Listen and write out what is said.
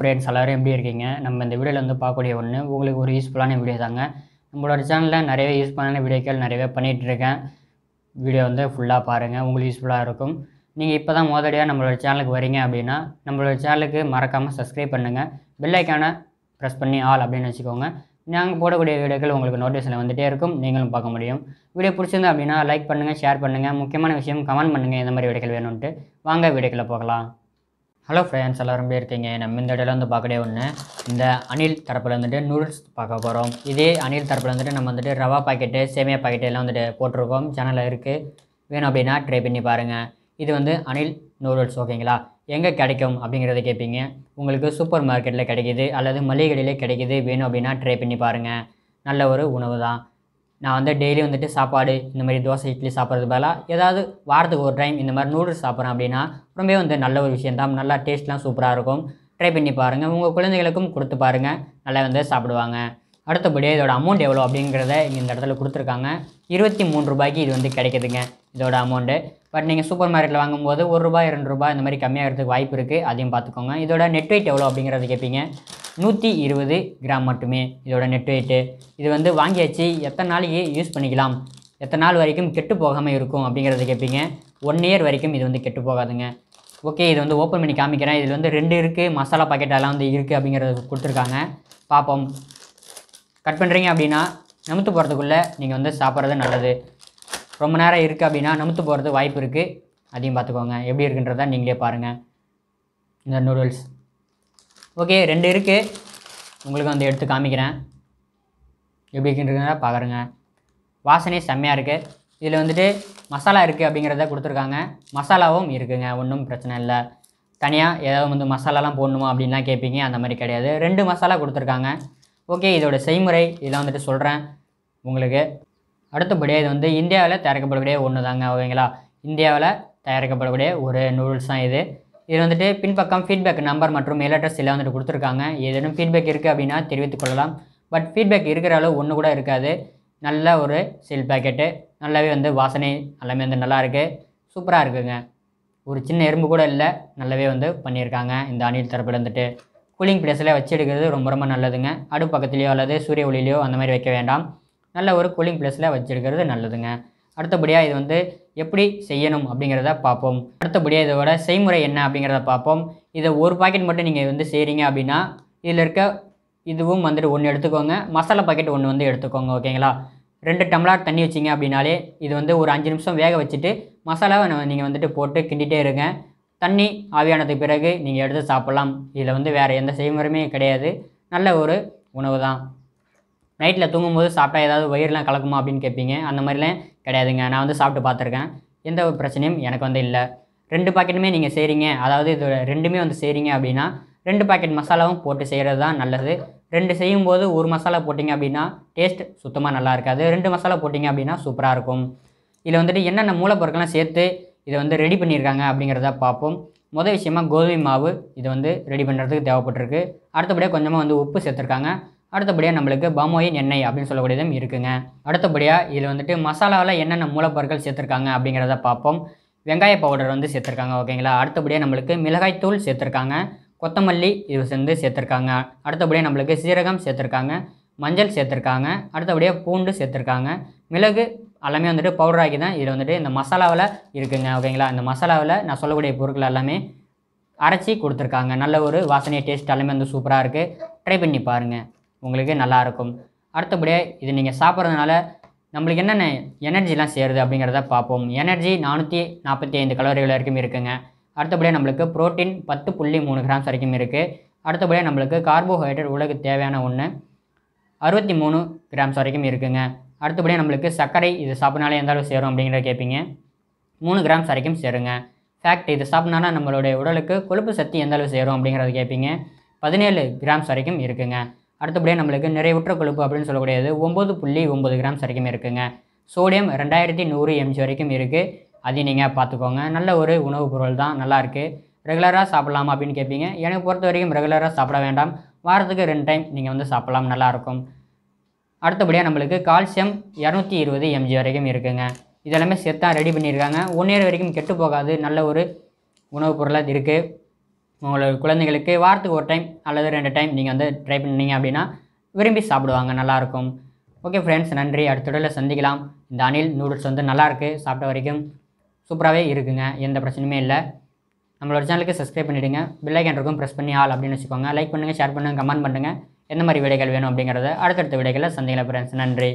friends எல்லோரும் எப்படி இருக்கீங்க நம்ம இந்த வீடியோவில் வந்து பார்க்கக்கூடிய ஒன்று உங்களுக்கு ஒரு யூஸ்ஃபுல்லான வீடியோ தாங்க நம்மளோட சேனலில் நிறைய யூஸ் பண்ணான வீடியோக்கள் நிறையவே பண்ணிகிட்ருக்கேன் வீடியோ வந்து ஃபுல்லாக பாருங்கள் உங்களுக்கு யூஸ்ஃபுல்லாக இருக்கும் நீங்கள் இப்போ தான் மோதடியாக நம்மளோட சேனலுக்கு வரீங்க அப்படின்னா நம்மளோட சேனலுக்கு மறக்காமல் சப்ஸ்கிரைப் பண்ணுங்கள் பெல்லைக்கானை ப்ரெஸ் பண்ணி ஆல் அப்படின்னு வச்சுக்கோங்க நாங்கள் போடக்கூடிய வீடியோக்கள் உங்களுக்கு நோட்டீஸில் வந்துகிட்டே இருக்கும் நீங்களும் பார்க்க முடியும் வீடியோ பிடிச்சிருந்தா அப்படின்னா லைக் பண்ணுங்கள் ஷேர் பண்ணுங்கள் முக்கியமான விஷயம் கமெண்ட் பண்ணுங்கள் இந்த மாதிரி வீடியோக்கள் வேணும்ன்ட்டு வாங்க வீடியோக்களை போகலாம் ஹலோ ஃப்ரெண்ட்ஸ் எல்லோரும் இருக்கீங்க நம்ம இந்த இடையில வந்து பார்க்கவே ஒன்று இந்த அணில் தரப்பில் வந்துட்டு நூடுல்ஸ் பார்க்க போகிறோம் இதே அணில் தரப்பில் வந்துட்டு நம்ம வந்துட்டு ரவா பாக்கெட்டு சேமியா பாக்கெட்டு எல்லாம் வந்துட்டு போட்டிருக்கோம் சேனலில் இருக்குது வேணும் அப்படின்னா ட்ரை பண்ணி பாருங்கள் இது வந்து அணில் நூடுல்ஸ் ஓகேங்களா எங்கே கிடைக்கும் அப்படிங்கிறத கேட்பீங்க உங்களுக்கு சூப்பர் மார்க்கெட்டில் கிடைக்கிது அல்லது மளிகை கிடைக்கிது வேணும் அப்படின்னா ட்ரை பண்ணி பாருங்கள் நல்ல ஒரு உணவு தான் நான் வந்து டெய்லி வந்துட்டு சாப்பாடு இந்த மாதிரி தோசை இட்லி சாப்பிட்றது பதிலாக ஏதாவது வாரத்துக்கு ஒரு டைம் இந்த மாதிரி நூடுல்ஸ் சாப்பிட்றேன் அப்படின்னா ரொம்பவே வந்து நல்ல ஒரு விஷயம் தான் நல்லா டேஸ்ட்லாம் சூப்பராக இருக்கும் ட்ரை பண்ணி பாருங்கள் உங்கள் குழந்தைகளுக்கும் கொடுத்து பாருங்கள் நல்லா வந்து சாப்பிடுவாங்க அடுத்தபடியாக இதோட அமௌண்ட் எவ்வளோ அப்படிங்கிறத இங்கே இந்த இடத்துல கொடுத்துருக்காங்க இருபத்தி மூணு ரூபாய்க்கு இது வந்து கிடைக்குதுங்க இதோட அமௌண்ட்டு பட் நீங்கள் சூப்பர் மார்க்கெட்டில் வாங்கும்போது ஒரு ரூபாய் ரெண்டு ரூபாய் இந்த மாதிரி கம்மியாகிறதுக்கு வாய்ப்பு இருக்குது அதையும் பார்த்துக்கோங்க இதோட நெட் வெயிட் எவ்வளோ அப்படிங்கிறத கேட்பீங்க நூற்றி இருபது கிராம் மட்டுமே இதோட நெட் வெயிட்டு இது வந்து வாங்கியாச்சு எத்தனை நாளைக்கு யூஸ் பண்ணிக்கலாம் எத்தனை நாள் வரைக்கும் கெட்டு போகாமல் இருக்கும் அப்படிங்கிறத கேட்பீங்க ஒன் இயர் வரைக்கும் இது வந்து கெட்டு போகாதுங்க ஓகே இது வந்து ஓப்பன் பண்ணி காமிக்கிறேன் இதில் வந்து ரெண்டு இருக்குது மசாலா பாக்கெட் வந்து இருக்குது அப்படிங்கிறத கொடுத்துருக்காங்க பார்ப்போம் கட் பண்ணுறீங்க அப்படின்னா நமுத்து போகிறதுக்குள்ளே நீங்கள் வந்து சாப்பிட்றது நல்லது ரொம்ப நேரம் இருக்குது அப்படின்னா நமுத்து போகிறது வாய்ப்பு இருக்குது அதையும் பார்த்துக்கோங்க எப்படி இருக்குன்றதா நீங்களே பாருங்கள் இந்த நூடுல்ஸ் ஓகே ரெண்டு இருக்குது உங்களுக்கு வந்து எடுத்து காமிக்கிறேன் எப்படி இருக்குன்றத பார்க்குறேங்க வாசனை செம்மையாக இருக்குது இதில் வந்துட்டு மசாலா இருக்குது அப்படிங்கிறத கொடுத்துருக்காங்க மசாலாவும் இருக்குங்க ஒன்றும் பிரச்சனை இல்லை தனியாக ஏதாவது வந்து மசாலாலாம் போடணுமா அப்படின்லாம் கேட்பீங்க அந்த மாதிரி கிடையாது ரெண்டு மசாலா கொடுத்துருக்காங்க ஓகே இதோட செய்முறை இதெல்லாம் வந்துட்டு சொல்கிறேன் உங்களுக்கு அடுத்தபடியாக இது வந்து இந்தியாவில் தயாரிக்கப்படக்கூடிய ஒன்று தாங்க ஓகேங்களா இந்தியாவில் தயாரிக்கப்படக்கூடிய ஒரு நூடுல்ஸ் தான் இது இது வந்துட்டு பின்பக்கம் ஃபீட்பேக் நம்பர் மற்றும் மெயில் அட்ரஸ் எல்லாம் வந்துட்டு கொடுத்துருக்காங்க ஏதேனும் ஃபீட்பேக் இருக்குது அப்படின்னா தெரிவித்துக் கொள்ளலாம் பட் ஃபீட்பேக் இருக்கிற அளவு ஒன்று கூட இருக்காது நல்ல ஒரு சீல் பேக்கெட்டு நல்லாவே வந்து வாசனை எல்லாமே வந்து நல்லா இருக்குது சூப்பராக இருக்குங்க ஒரு சின்ன எறும்பு கூட இல்லை நல்லாவே வந்து பண்ணியிருக்காங்க இந்த அணில் தரப்பில் வந்துட்டு கூலிங் பிளேஸில் வச்சு எடுக்கிறது ரொம்ப ரொம்ப நல்லதுங்க அடுப்பு பக்கத்துலேயோ அல்லது சூரிய ஒளியிலையோ அந்த மாதிரி வைக்க வேண்டாம் நல்ல ஒரு கூலிங் பிளேஸில் வச்சுருக்கிறது நல்லதுங்க அடுத்தபடியாக இது வந்து எப்படி செய்யணும் அப்படிங்கிறத பார்ப்போம் அடுத்தபடியாக இதோட செய்முறை என்ன அப்படிங்கிறத பார்ப்போம் இதை ஒரு பாக்கெட் மட்டும் நீங்கள் இது வந்து செய்கிறீங்க அப்படின்னா இதில் இருக்க இதுவும் வந்துட்டு ஒன்று எடுத்துக்கோங்க மசாலா பாக்கெட் ஒன்று வந்து எடுத்துக்கோங்க ஓகேங்களா ரெண்டு டம்ளார் தண்ணி வச்சிங்க அப்படின்னாலே இது வந்து ஒரு அஞ்சு நிமிஷம் வேக வச்சுட்டு மசாலாவை நீங்கள் வந்துட்டு போட்டு கிண்டிகிட்டே இருங்க தண்ணி ஆவியானது பிறகு நீங்கள் எடுத்து சாப்பிட்லாம் இதில் வந்து வேறு எந்த செய்முறையுமே கிடையாது நல்ல ஒரு உணவு தான் நைட்டில் தூங்கும்போது சாப்பிட்டா ஏதாவது வயிறுலாம் கலக்குமா அப்படின்னு கேட்பீங்க அந்த மாதிரிலாம் கிடையாதுங்க நான் வந்து சாப்பிட்டு பார்த்துருக்கேன் எந்த ஒரு பிரச்சனையும் எனக்கு வந்து இல்லை ரெண்டு பாக்கெட்டுமே நீங்கள் செய்கிறீங்க அதாவது இது ரெண்டுமே வந்து செய்கிறீங்க அப்படின்னா ரெண்டு பாக்கெட் மசாலாவும் போட்டு செய்கிறது தான் நல்லது ரெண்டு செய்யும்போது ஒரு மசாலா போட்டிங்க அப்படின்னா டேஸ்ட் சுத்தமாக நல்லா இருக்காது ரெண்டு மசாலா போட்டிங்க அப்படின்னா சூப்பராக இருக்கும் இதில் வந்துட்டு என்னென்ன மூலப்பொருட்கள்லாம் சேர்த்து இதை வந்து ரெடி பண்ணியிருக்காங்க அப்படிங்கிறத பார்ப்போம் முதல் விஷயமாக கோதுமை மாவு இது வந்து ரெடி பண்ணுறதுக்கு தேவைப்பட்டிருக்கு அடுத்தபடியாக கொஞ்சமாக வந்து உப்பு சேர்த்துருக்காங்க அடுத்தபடியாக நம்மளுக்கு பாமோயின் எண்ணெய் அப்படின்னு சொல்லக்கூடியதும் இருக்குங்க அடுத்தபடியாக இதில் வந்துட்டு மசாலாவில் என்னென்ன மூலப்பொருட்கள் சேர்த்துருக்காங்க அப்படிங்கிறத பார்ப்போம் வெங்காய பவுடர் வந்து சேர்த்துருக்காங்க ஓகேங்களா அடுத்தபடியாக நம்மளுக்கு மிளகாய்த்தூள் சேர்த்துருக்காங்க கொத்தமல்லி இது சேர்ந்து சேர்த்துருக்காங்க அடுத்தபடியாக நம்மளுக்கு சீரகம் சேர்த்துருக்காங்க மஞ்சள் சேர்த்துருக்காங்க அடுத்தபடியாக பூண்டு சேர்த்துருக்காங்க மிளகு எல்லாமே வந்துட்டு பவுடர் ஆக்கி தான் இதில் வந்துட்டு இந்த மசாலாவில் இருக்குங்க ஓகேங்களா இந்த மசாலாவில் நான் சொல்லக்கூடிய பொருட்கள் எல்லாமே அரைச்சி கொடுத்துருக்காங்க நல்ல ஒரு வாசனை டேஸ்ட் எல்லாமே வந்து சூப்பராக இருக்குது ட்ரை பண்ணி பாருங்கள் உங்களுக்கு நல்லாயிருக்கும் அடுத்தபடியாக இது நீங்கள் சாப்பிட்றதுனால நம்மளுக்கு என்னென்ன எனர்ஜிலாம் சேருது அப்படிங்கிறத பார்ப்போம் எனர்ஜி நானூற்றி நாற்பத்தி ஐந்து கலோரிகள் வரைக்கும் இருக்குங்க அடுத்தபடியாக நம்மளுக்கு ப்ரோட்டீன் பத்து புள்ளி மூணு கிராம்ஸ் வரைக்கும் இருக்குது அடுத்தபடியாக நம்மளுக்கு கார்போஹைட்ரேட் உலகு தேவையான ஒன்று அறுபத்தி மூணு கிராம்ஸ் வரைக்கும் இருக்குங்க அடுத்தபடியாக நம்மளுக்கு சர்க்கரை இது சாப்பிட்னாலே எந்த அளவு சேரும் அப்படிங்கிற கேட்பீங்க மூணு கிராம்ஸ் வரைக்கும் சேருங்க ஃபேக்ட் இது சாப்பிட்னால நம்மளுடைய உடலுக்கு கொழுப்பு சக்தி எந்த அளவு சேரும் அப்படிங்கிறத கேட்பீங்க பதினேழு கிராம்ஸ் வரைக்கும் இருக்குங்க அடுத்தபடியாக நம்மளுக்கு நிறைவுற்ற கொழுப்பு அப்படின்னு சொல்லக்கூடியது ஒம்பது புள்ளி ஒம்பது கிராம்ஸ் வரைக்கும் இருக்குங்க சோடியம் ரெண்டாயிரத்தி நூறு எம்ஜி வரைக்கும் இருக்குது அதையும் நீங்கள் பார்த்துக்கோங்க நல்ல ஒரு உணவுப் பொருள் தான் நல்லாயிருக்கு ரெகுலராக சாப்பிட்லாமா அப்படின்னு கேட்பீங்க எனக்கு பொறுத்த வரைக்கும் ரெகுலராக சாப்பிட வேண்டாம் வாரத்துக்கு ரெண்டு டைம் நீங்கள் வந்து சாப்பிட்லாம் நல்லாயிருக்கும் அடுத்தபடியாக நம்மளுக்கு கால்சியம் இரநூத்தி இருபது எம்ஜி வரைக்கும் இருக்குங்க இதெல்லாமே சேர்த்தா ரெடி பண்ணியிருக்காங்க ஒன் இயர் வரைக்கும் கெட்டு போகாது நல்ல ஒரு உணவுப் பொருளாக இருக்குது உங்களோட குழந்தைகளுக்கு வாரத்துக்கு ஒரு டைம் அல்லது ரெண்டு டைம் நீங்கள் வந்து ட்ரை பண்ணீங்க அப்படின்னா விரும்பி சாப்பிடுவாங்க நல்லாயிருக்கும் ஓகே ஃப்ரெண்ட்ஸ் நன்றி அடுத்த சந்திக்கலாம் இந்த அணில் நூடுல்ஸ் வந்து நல்லாயிருக்கு சாப்பிட்ட வரைக்கும் சூப்பராகவே இருக்குங்க எந்த பிரச்சனையுமே இல்லை நம்மளோட சேனலுக்கு சப்ஸ்கிரைப் பண்ணிவிடுங்க பில்லைக்கன் இருக்கும் ப்ரெஸ் பண்ணி ஆள் அப்படின்னு வச்சுக்கோங்க லைக் பண்ணுங்கள் ஷேர் பண்ணுங்கள் கமெண்ட் பண்ணுங்கள் என்ன மாதிரி விடைகள் வேணும் அப்படிங்கிறத அடுத்தடுத்த விடைகளை சந்திக்கலாம் ஃப்ரெண்ட்ஸ் நன்றி